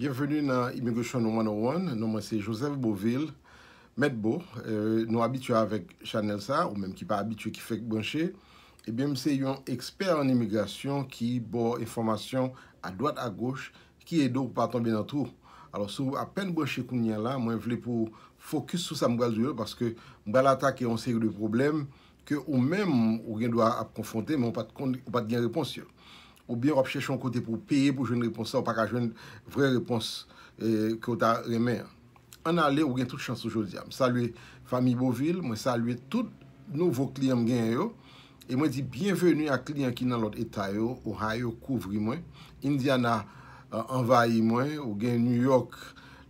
Bienvenu nan Immigration 101, nou mwen se Joseph Beauville, met bo, euh, nou abitua avèk chanel sa, ou mèm ki pa abitua ki fèk bwenche, e eh bèm se yon ekspert an immigration ki bo informasyon a doat a goch ki e do pou patan bè nan tou. Alors sou apèn bwenche koun nyan la, mwen vle pou fokus sou sa mbèl diyo, paske mbèl ata ki an se yon de problem, ke ou mèm ou gen do ap konfonte, mwen pat gen repons yo. Ou byen rop chèch yon kote pou peye pou jwen reponsan ou paka jwen vre repons kota euh, remè. An ale ou gen tout chans ou jodi am. Salwe Fami Bovil, mwen salwe tout nouvo kliyem gen yo. E mwen di bienvenu a kliyen ki nan lot etay yo, Ohio, kouvri mwen. Indiana, anvayi euh, mwen. Ou gen New York,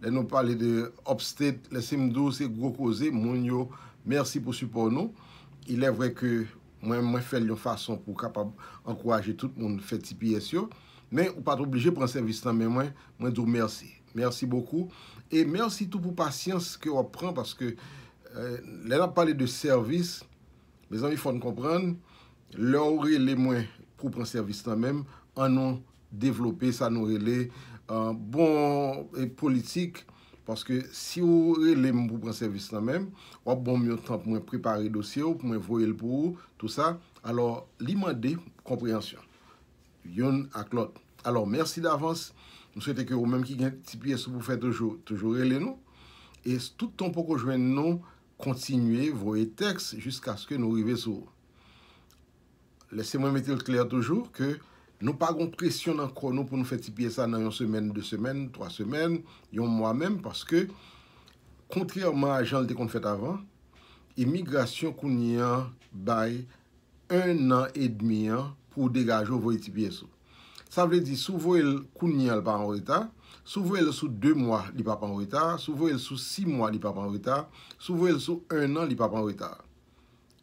den nou pale de Upstate, les M12, se grokose. Moun yo, mersi pou support nou. Ilè vwe ke... Mwen mwen fèl yon fason pou kapab ankouwaje tout moun fèt tipi esyo. Men ou pat oubli je pran servis tan men mwen mwen doun mersi. Mersi boku. E mersi tout pou pasyans ke wap pran paske euh, lè la pale de servis mwen zan mi fòn kompran lè oure lè mwen pran servis tan men an nou devlopè sa noure lè euh, bon politik. Paske si ou relem pou pran servis la mem, wap bon myotan pou mwen prepare dosye ou pou mwen voye l pou ou, tout sa, alor li mwen dey komprehensyon. Yon ak lot. Alor, mersi davans, nou swete ke ou mem ki gantipye sou pou fè toujou, toujou relem nou, e tout ton poko jwen nou kontinuye voye teks jusqu'a sken nou rive sou. Lese mwen metil kler toujou ke Nou pa gon presyon nan krono pou nou fè tipiè sa nan yon semen, 2 semen, 3 semen, yon mwa men, paske kontriyoman a jan lte kon fèt avan, emigrasyon koun ni an bay 1 an et demi an pou degaj ou voy tipiè sou. Sa vle di souvo el koun ni an l pa an wèta, souvo el sou 2 mwa li pa an wèta, souvo el sou 6 mwa li pa an wèta, souvo el sou 1 an li pa an wèta.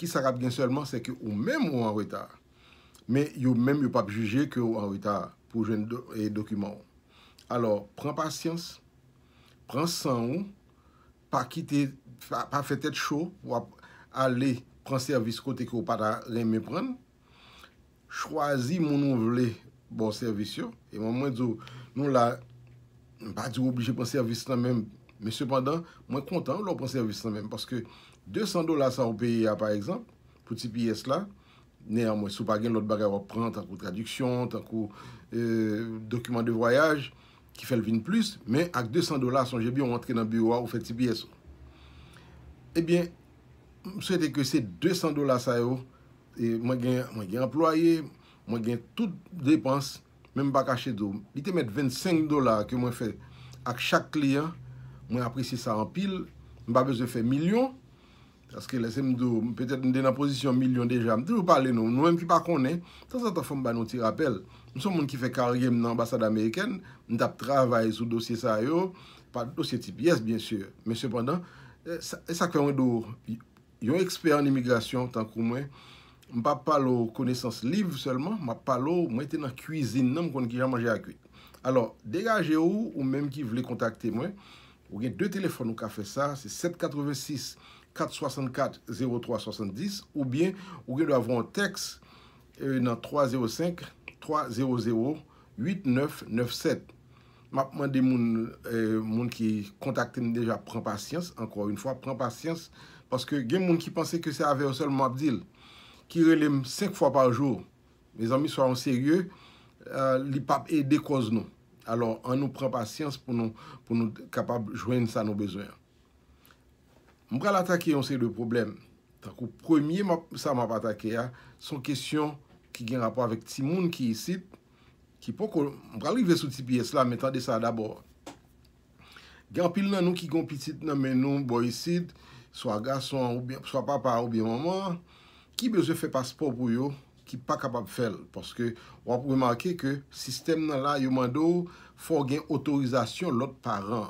Ki sa rap gen sèlman se ke ou men mwa an wèta, Men yon men yon pap juje ke ou an wita pou jen dokyman ou. Alo, pran pasyans, pran san ou, pa kite, pa fe tet chou, wap ale pran servis kote ke ou pata reme pran, chwazi moun ou vle bon servis yo, e mwen mwen dzo, nou la, mwen pa dzo ou obligé pran servis lan men, men sepandan, mwen kontan ou lor pran servis lan men, paske 200 dola sa ou peye a par exemple, pouti piye s la, Ne an mwen sou pa gen lot bagay wap pran, tankou traduksyon, tankou euh, dokuman de voyaj, ki fel vin plus, men ak 200 dola son jebyon wantre nan biwa ou feti biye sou. Ebyen, mwen sou ete ke se 200 dola sa yo, mwen gen employe, mwen gen tout depans, men mba kache do. Ite met 25 dola ke mwen fe ak chak kliyan, mwen apresye sa an pil, mba bezwe fe milyon, Aske lese mdou, petet mdè nan pozisyon milyon deja, mdè nou pale nou, mnou mèm ki pa konen, tan sa ta fòm ba nou ti rappel. Mson moun ki fe karge mnan ambasade Ameriken, mdap travay sou dosye sa yo, pa dosye tip yes, bien sè, mè sepandan, esak euh, fè mwen dou, yon eksper en imigrasyon, tan kou mwen, mpa palo konesans liv selman, mpa palo mwen tenan kuisin nan mkon ki jan manje akwit. Alors, degaje ou, ou mèm ki vle kontakte mwen, Ou gen dè telefon nou ka fè sa, se 786-464-0370, ou bien ou gen dè avon teks nan 305-300-8997. Mapman dè moun ki kontaktene deja, pran pasyans, anko yon fwa pran pasyans, paske gen moun ki pansè ke se ave yo sol mabdil, ki relèm 5 fwa par jò, mè zanmi so an seryè, li pap e dekòz nou. alo an nou pren pasyans pou nou kapab jwen sa nou bezoyan. Mbra la takye yon se de poublem, tak ou premye sa mwa patakye ya, son kesyon ki gen rapo avik ti moun ki yisit, ki poko, mbra li ve sou ti piyes la, metande sa dabor. Gampil nan nou ki kompitit nan men nou, bo yisit, swa gason, swa papa ou bi mwaman, ki beze fe paspo pou yo, ki beze fe paspo pou yo, ki pa kapap fel, paske wap remarke ke sistem nan la yon mandou fò gen otorizasyon lot par an.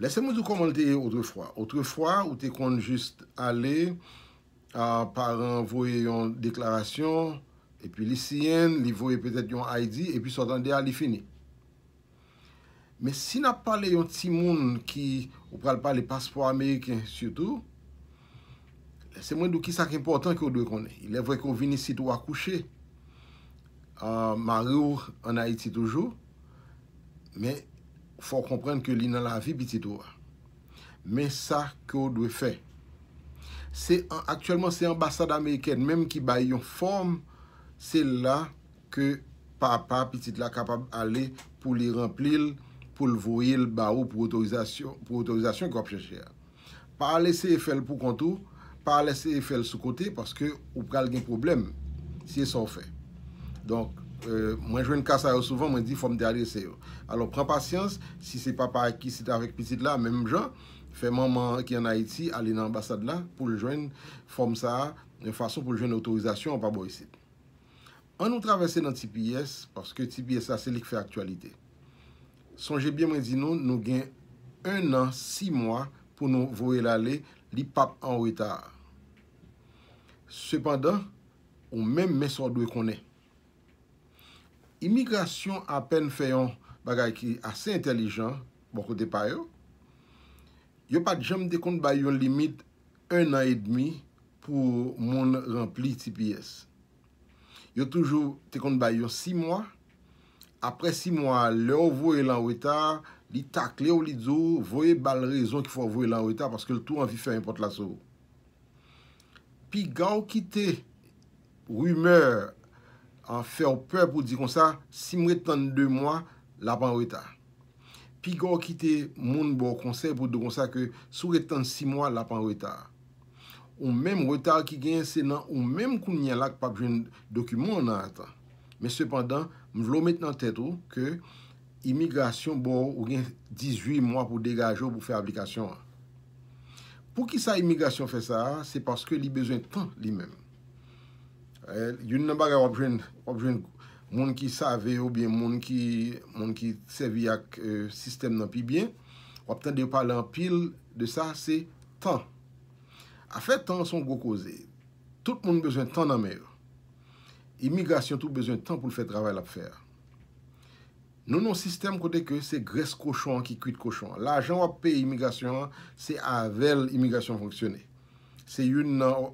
Lese mou zou komante yon outre fwa. Outre fwa, ou te kont jist ale a par an voye yon deklarasyon, epi lisiyen, li voye petet yon ID, epi sotan de alifini. Me si na pale yon timoun ki ou pral pale paspo Ameriken syoutou, Se mwen nou ki sa ki important ki ou dwe konen Ilè vwe ki ou vini si tou a kouche A Marou An Haiti toujou Me fò komprende ke li nan la vi Piti tou a Me sa ki ou dwe fe Se aktuellement se ambassade Ameriken menm ki bay yon form Se la ke Papa piti la kapab ale Pou li remplil Pou lvoil ba ou pou otorizasyon Pou otorizasyon kopche chè Par ale se e fèl pou kontou pa lese EFL sou kote, paske ou pral gen problem, si e sa ou fe. Donk, mwen jwen kasa yo souvan, mwen di fom de ale se yo. Alon, pran pasyans, si se pa pa ekisite avik pitit la, menm jan, fe maman ki an Haiti, ale nan ambasade la, pou l jwen fom sa, fason pou l jwen otorizasyon, an pa bo yisite. An nou travese nan TPS, paske TPS a selik fe aktualite. Sonje bien mwen di nou, nou gen un an, si mwa, pou nou vwe l ale, li pap an weta a. Se pandan, ou men mè sa dwe konè. Immigrasyon apen fèyon bagay ki asè intelijan, mwen kote pa yo, yo pat jèm dekond bayon limit 1 an et demi pou moun rempli TPS. Yo toujou tekond bayon 6 mwa, apre 6 mwa, le ou vwe lan wè ta, li tak le ou li dzo, vwe bal rezon ki fwa vwe lan wè ta, paske l tou an vi fè yon pot la souw. Pi gaw kite rumeur an fèw pè pou di kon sa, si mwè tan 2 mwa, la pan weta. Pi gaw kite moun bo konsep pou do kon sa ke sou mwè tan 6 mwa, la pan weta. Ou mèm weta ki gen senan, ou mèm koun nye lak pa pou jen dokumon nan atan. Me sepandan, m vlo met nan tèto ke imigrasyon bo ou gen 18 mwa pou degaje ou pou fè ablikasyon an. Pou ki sa imigrasyon fè sa, se paske li bezwen tan li men. Eh, yon nan baga wapjwen moun ki save ou bien moun ki sevi ak eh, sistem nan pi bien, wap tan de w pale an pil de sa, se tan. A fè tan son go koze, tout moun bezwen tan nan men. Imigrasyon tout bezwen tan pou l fè travèl ap fèr. Nou nou sistem kote ke se gres koshon ki kuit koshon. La jan wap pe imigrasyon se avel imigrasyon fonksyoné. Se yun nan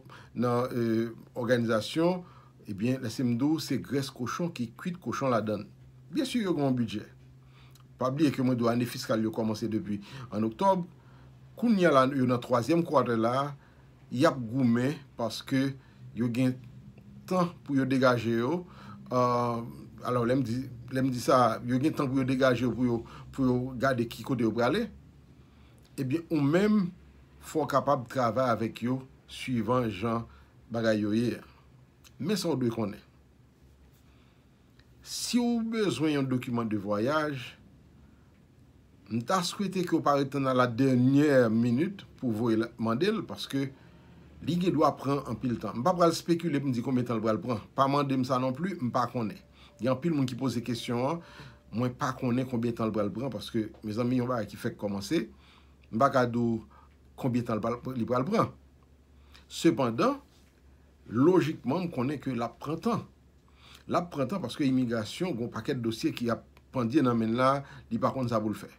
euh, organizasyon ebyen lese mdo se gres koshon ki kuit koshon la dan. Bien sy yon gwen budget. Pabli ek yon mwen do ane fiskal yo komanse debi an oktob, koun nyalan yon nan troasyem kwa de la yap goume paske yo gen tan pou yo degaje yo an euh, alo lem di sa yo gen tan pou yo degaje pou yo pou yo gade kiko eh de yo brale ebyen ou men fon kapab travè avèk yo suivan jan bagay yo ye men son ou do konè si ou bezwen yon dokumen de voyaj mta swete ki ou pare tan na la denyè minute pou voye mandel paske li gen do apren an pil tan, mpa bral spekule mdi kon metan l bral pran, mpa mandem sa non pli mpa konè Di an pil moun ki pose kesyon an, mwen pa konen konbien tan li pral pran, paske mizan mi yon ba a ki fek komanse, mba ka dou konbien tan li pral pran. Sepandan, logikman m konen ke la prantan. La prantan paske imigrasyon, goun paket dosye ki a pandye nan men la, di pa kon sa bou l fek.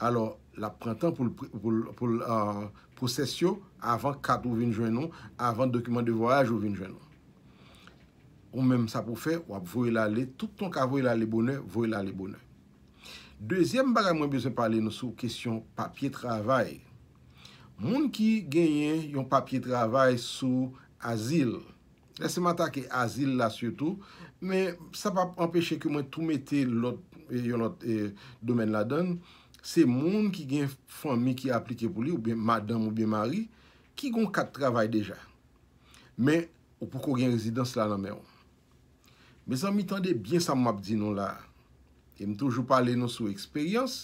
Alors, la prantan pou l'an prosesyon, avan kat ou vin jwenon, avan dokumen de voyaj ou vin jwenon. Ou mèm sa pou fè, wap voy la le. Tout ton ka voy la le bonè, voy la le bonè. Dezyèm baga mwen byo se pale nou sou kèsyon papye travay. Moun ki genyen yon papye travay sou azil. Lè se mata ki azil la sütou. Mè sa pa empèche ki mwen tou mette yon ot domèn la den. Se moun ki genyen fòmi ki aplike pou li, ou bè madame ou bè mari, ki gon kat travay deja. Mè ou pou kò genye rezidans la nan mè ou. Non, me zan mi tande bien sa map di nou la. Yem toujou pale nou sou eksperyans,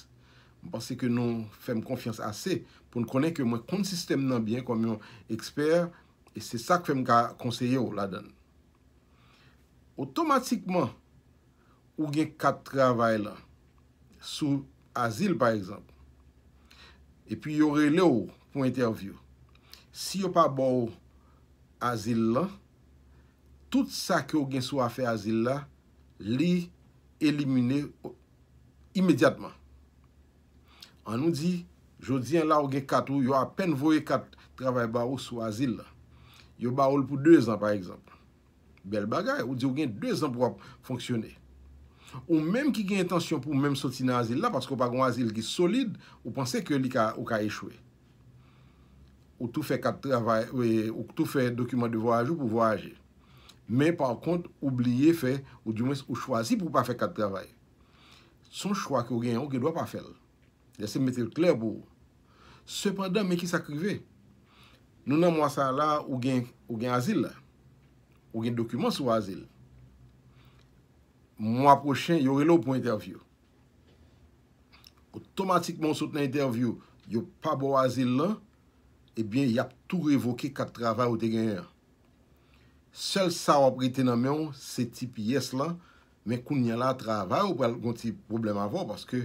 mpase ke nou fem konfians ase, pou nou konen ke mwen konsistem nan byen konme yon eksper, e se sa ke fem ka konseye ou la dan. Otomatikman, ou gen kat travay la, sou azil par ekzamp. E pi yore le ou pou interviyou. Si yo pa bo azil la, Tout sa ki ou gen sou a fe azil la, li elimine imediatman. An nou di, jodi an la ou gen kat ou yo apen voye kat travay ba ou sou azil la. Yo ba ou l pou 2 an par eksemple. Bel bagay, ou di ou gen 2 an pou wap fonksyone. Ou menm ki gen etansyon pou menm soti nan azil la, pasko pa kon azil ki solide, ou panse ke li ka ou ka echwe. Ou tou fe kat travay, ou tou fe dokumen de voyaj ou pou voyajer. Men par kont, oubliye fe, ou jwese ou chwazi pou pa fe kat travay. Son chwak ou gen an, ou gen dwa pa fel. Ya se metel kler bo. Sepandan men ki sa krive. Nou nan mwasa la, ou gen azil la. Ou gen dokumen sou azil. Mwa pochen, yor ilo pou interview. Otomatikman sou ten interview, yor pa bo azil eh la, ebyen yap tou revoke kat travay ou te gen an. Sèl sa wap rete nan mè yon, se ti piyes la, mè koun nye la travay ou pral gonti problem avan, paske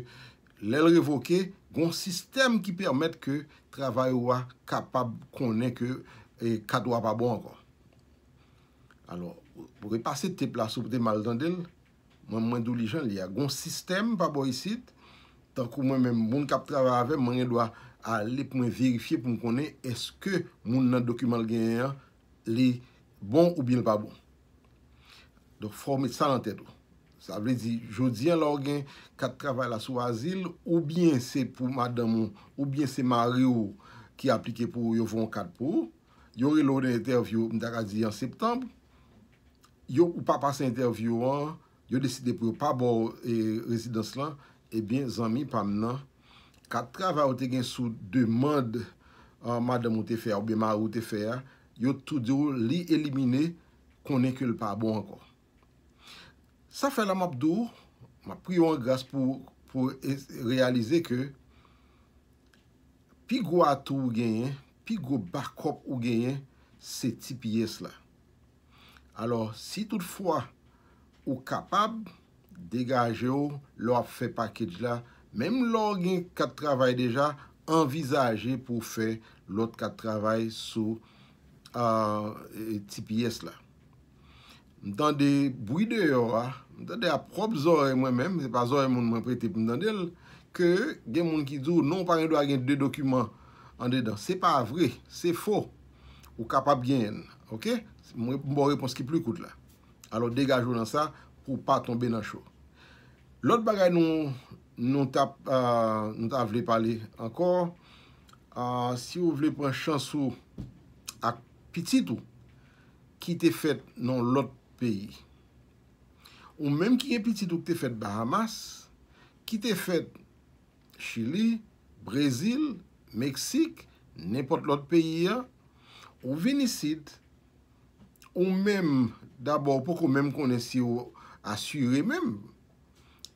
lèl revoke, goun sistem ki permèt ke travay wap kapab konen ke e, kadwa pabou ankon. Alors, pou repase te plas ou pote mal dandil, mwen mwen dou li jen li a goun sistem pabou isit, tan kou mwen mè moun kap travay ave, mwen yon e dwa ale pou mwen verifiye pou mwen konen, eske moun nan dokumal genye yon, li... bon ou bin l pa bon. Do, formi sa lan tè do. Sa vle di, jodi an lor gen, kat travay la sou azil, ou bin se pou madan moun, ou bin se ma re ou ki aplike pou, yo voun kat pou, yo re lor de intervyou, mda kadi an septembre, yo ou pa pasa intervyou an, yo deside pou yo pa bo e rezidans lan, e eh bin zanmi pam nan, kat travay ou te gen sou, de mande, madan moun te fè, ou be ma re ou te fè a, yo tou di ou li elimine konen ke l pabou ankon. Sa fè la map dou, ma priyo angras pou e, realize ke pi go atou ou genyen, pi go bakop ou genyen, se ti piyes la. Alors, si toutfwa ou kapab, degaje ou, lo ap fè pakèdj la, mèm lo gen kat travay deja, envizaje pou fè lot kat travay sou E, tipi yes la. Mdande, bride yo a, mdande a prop zore mwen menm, se pa zore moun mwen prete mdande el, ke gen moun ki zou non pare do a gen de dokumen an dedan. Se pa vre, se fo ou kapap gen en. Ok? Mbo repons ki pli koute la. Alo degajo nan sa pou pa tombe nan chou. Lot bagay nou nou ta vle pale ankor. Si ou vle pren chansou Piti tou ki te fet nan lot peyi. Ou menm ki gen piti tou ki te fet Bahamas, ki te fet Chile, Brazil, Meksik, nepot lot peyi ya, ou venisit, ou menm, d'abor pouk ou menm konensi ou asyure menm,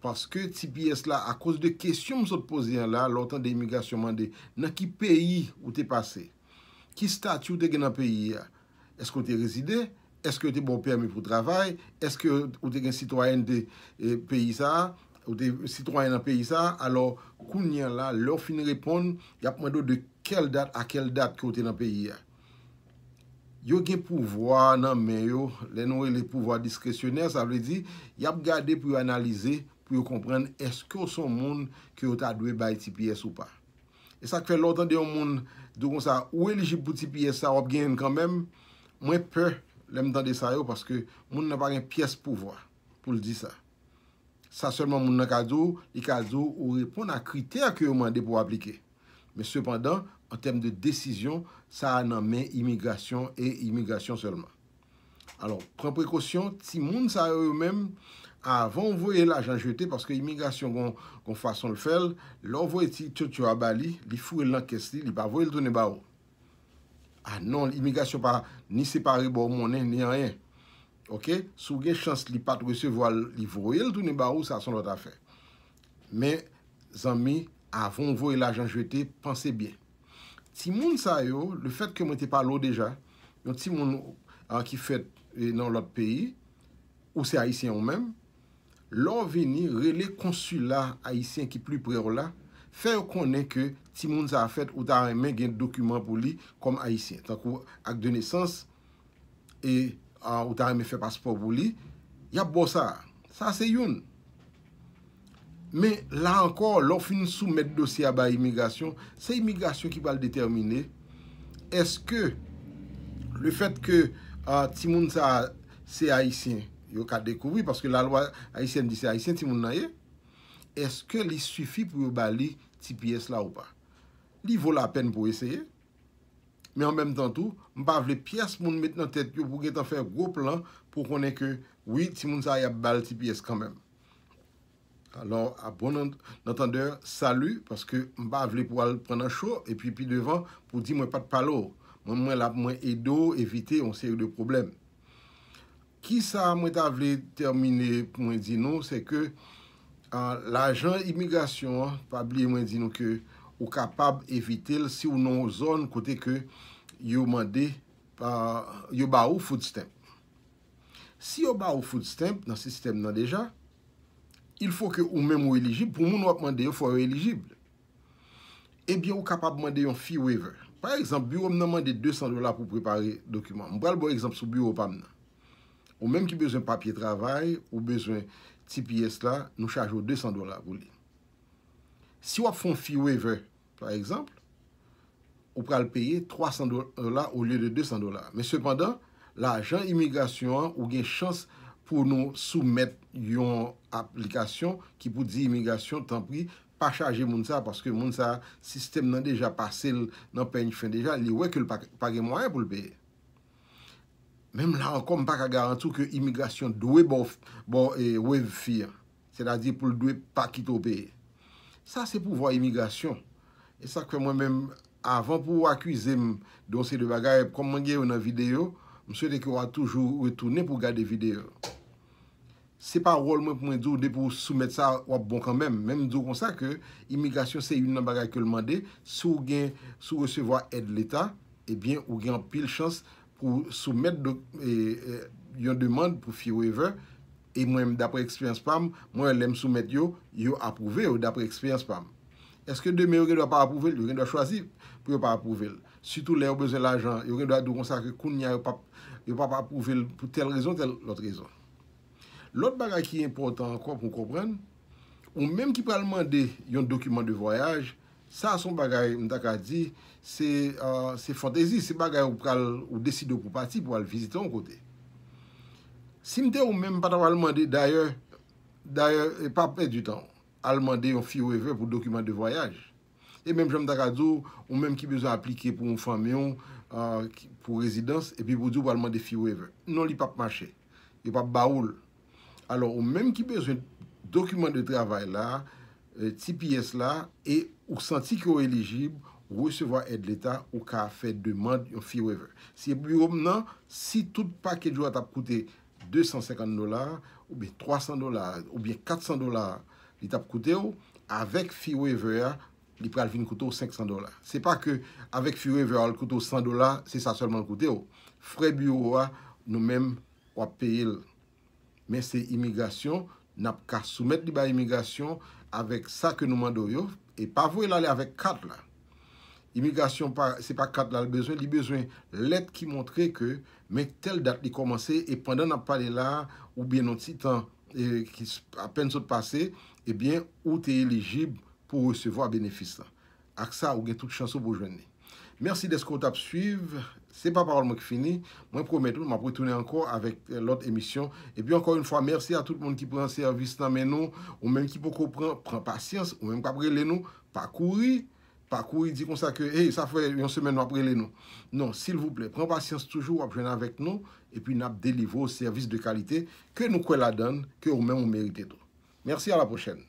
paske TPS la, a kos de kesyon msot posyen la, la lotan de imigrasyon mande, nan ki peyi ou te pasey. ki stati ou te gen nan peyi ya? Eske ou te rezide? Eske ou te bon perme pou travay? Eske ou te gen sitwoyen eh, nan peyi sa? Alors, kou nyan la, lò fin repon, yap mwadou de kel dat a kel dat ki ou te nan peyi ya? Yo gen pouvoi nan men yo, le nou e le pouvoi diskresyoner, sa vwe di, yap gade pou yo analize, pou yo kompren, eske ou son moun ki ou ta dwe bayi ti piyes ou pa? Esak fe lò tan de yon moun Dou kon sa ou e li jib bouti piye sa wap gen kan mem, mwen pe lem dan de sa yo paske moun nan pa gen piyes pou vwa pou li di sa. Sa selman moun nan kado, li kado ou repon nan kriter ki yo mande pou aplike. Me sepandan, an tem de desisyon, sa nan men imigrasyon e imigrasyon selman. Alon, pren prekosyon, ti moun sa yo yo mem, Avon voye la janjwete, paske imigasyon kon fason l fel, lor voye ti chotyo a bali, li fou el nan kesli, li pa voye l toune ba ou. Anon, ah imigasyon pa ni separe bo mounen, ni anyen. Ok, sou gen chans li pat wese voye li voye l toune ba ou, sa son lot a fe. Me, zanmi, avon voye la janjwete, panse bien. Ti moun sa yo, le fet ke mwen te palo deja, yon ti moun an ki fet nan lot peyi, ou se haisyen ou menm, lor veni rele konsula Haitien ki pli prerola fer konen ke Timon Zafet ou ta remen gen dokumen pou li kom Haitien, tankou ak denesans e ou ta remen fe paspor pou li, yap bo sa sa se yon me la ankor lor fin sou met dosya ba emigasyon se emigasyon ki bal determine eske le fet ke Timon Zafet se Haitien Yo ka dekouvi paske la lwa Aisyen di se Aisyen ti moun naye, eske li sufi pou yo bali ti piyes la ou pa? Li vola apen pou esaye, me an menm tan tou, mba vle piyes moun met nan tet yo pou gen tan fe go plan pou konen ke, oui, ti moun sa ya bali ti piyes kanmen. Alors, a bon nantandeur, salu, paske mba vle pou al pren nan chou, epi pi devan, pou di mwen pat palo, mwen mwen la mwen edo evite on se yo de probleme. Ki sa mwen ta vle termine pou mwen di nou se ke l'ajan imigrasyon pa bli mwen di nou ke ou kapab evite l si ou non ou zon kote ke yo mande, yo ba ou foud stem. Si yo ba ou foud stem nan se sistem nan deja, il fò ke ou mè mou elijib pou moun wap mande yo fò reelijib. Ebyen ou kapab mande yon fee waiver. Par exemple, bureau mnen mande 200 dola pou prepare dokumen. Mwen brel bon exemple sou bureau mnen nan. Ou menm ki bezwen papye travay, ou bezwen ti piyes la, nou chaje ou 200 dolar pou li. Si wap fon fi we ve, par exemple, ou pral peye 300 dolar ou li de 200 dolar. Men sepandan, la ajan imigrasyon ou gen chans pou nou soumet yon aplikasyon ki pou di imigrasyon tan pri pa chaje moun sa. Paske moun sa, sistem nan deja pase, nan penj fin deja, li we ke l pa ge mwen pou l peye. Mem la an kom pa ka garantou ke imigrasyon dwe bo e wev fiyan. Se la di pou l dwe pa ki tope. Sa se pou vwa imigrasyon. E sa ke mwen men, avan pou akwize m donse de bagay, kom man gen yo nan video, m sede ki wwa toujou wwe toune pou gade video. Se pa rol mwen pou mwen djou de pou soumet sa wap bon kan men, men djou kon sa ke imigrasyon se yon nan bagay ke lman de, sou gen sou resevwa ed l'Etat, e bien ou gen pil chansi, pou soumet e, e, yon demande pou fi ou evè, e mwen dapre eksperyans pam, mwen lèm soumet yo, yo apouve yo dapre eksperyans pam. Eske demè yon gen dwa pa apouve yo, yon gen dwa chwazi pou yo pa apouve yo. Sütou lè yon bezè l'ajan, yon gen dwa dou konsakre kounnya, yon pa pa apouve yo pou tel rezon, tel lot rezon. Lot baga ki yon impotant, kwa pou koupren, ou mèm ki pralman de yon dokumen de voyaj, Sa son bagay mta ka di, se fantezi, se bagay ou desido pou pati pou al vizite an kote. Simte ou menm pata w alman de, daye, daye, e pap pè du tan. Alman de yon fiweve pou dokumen de voyaj. E menm jan mta ka di ou, euh, ou menm ki bezo aplike pou mfameyon, pou rezidans, e pi pou di ou w alman de fiweve. Non li pap mache, e pap baoul. Alors, ou menm ki bezo dokumen de travay la... Euh, ti piyes la, e ou santi ki ou elegib, ou sewa ed leta, ou ka afe deman yon Fiwever. Si yon e bureau menan, si tout paket jou a tap koute 250 dolar, ou bi 300 dolar, ou bi 400 dolar, li tap koute ou, avek Fiwever, li pralvin koute ou 500 dolar. Se pa ke avek Fiwever al koute ou 100 dolar, se sa solman koute ou. Fre buyo ou a nou men wap peye l. Men se imigrasyon, nap ka soumet li ba imigrasyon, avèk sa ke nou mando yo, e pavou el ale avèk kat la. Immigasyon, se pa kat la, li bezwen let ki montre ke, men tel dat li komanse, e pandan ap pale la, ou bien an ti tan, e, a pen so te pase, e ou te elegib pou resevo a benefis la. Ak sa, ou gen tout chansou bou jwenni. Merci d'être suivre. C'est pas parole moi qui finit. Moi, promets tout, je vais retourner encore avec euh, l'autre émission. Et puis, encore une fois, merci à tout le monde qui prend service dans mes noms. ou même qui peut comprendre, prend patience, ou même qui après nous, pas courir, pas courir, dit comme ça que, ça fait une semaine après les nous. Non, s'il vous plaît, prends patience toujours, apprenez avec nous, et puis, nous délivrons au service de qualité que nous, quoi la donne, que nous même on mérite Merci, à la prochaine.